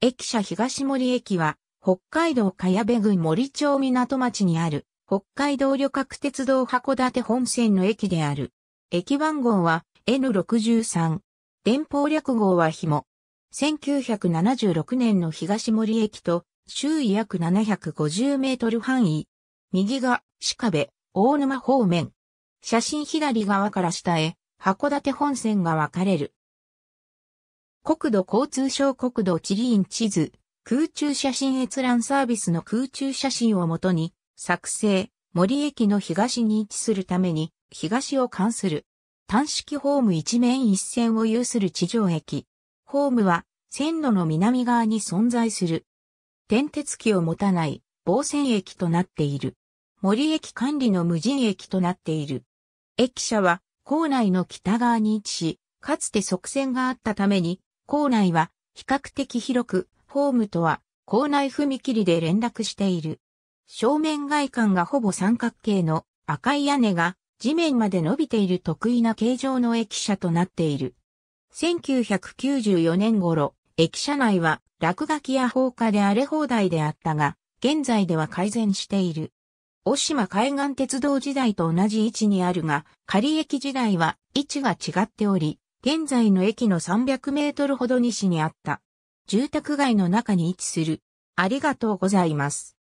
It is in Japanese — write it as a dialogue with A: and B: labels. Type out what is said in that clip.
A: 駅舎東森駅は、北海道茅部郡森町港町にある、北海道旅客鉄道函館本線の駅である。駅番号は N63。電報略号は紐。1976年の東森駅と、周囲約750メートル範囲。右が、鹿部、大沼方面。写真左側から下へ、函館本線が分かれる。国土交通省国土地理院地図、空中写真閲覧サービスの空中写真をもとに、作成、森駅の東に位置するために、東を関する。単式ホーム一面一線を有する地上駅。ホームは、線路の南側に存在する。点鉄機を持たない防線駅となっている。森駅管理の無人駅となっている。駅舎は、構内の北側に位置し、かつて側線があったために、校内は比較的広く、ホームとは校内踏切で連絡している。正面外観がほぼ三角形の赤い屋根が地面まで伸びている得意な形状の駅舎となっている。1994年頃、駅舎内は落書きや放火で荒れ放題であったが、現在では改善している。大島海岸鉄道時代と同じ位置にあるが、仮駅時代は位置が違っており、現在の駅の300メートルほど西にあった。住宅街の中に位置する。ありがとうございます。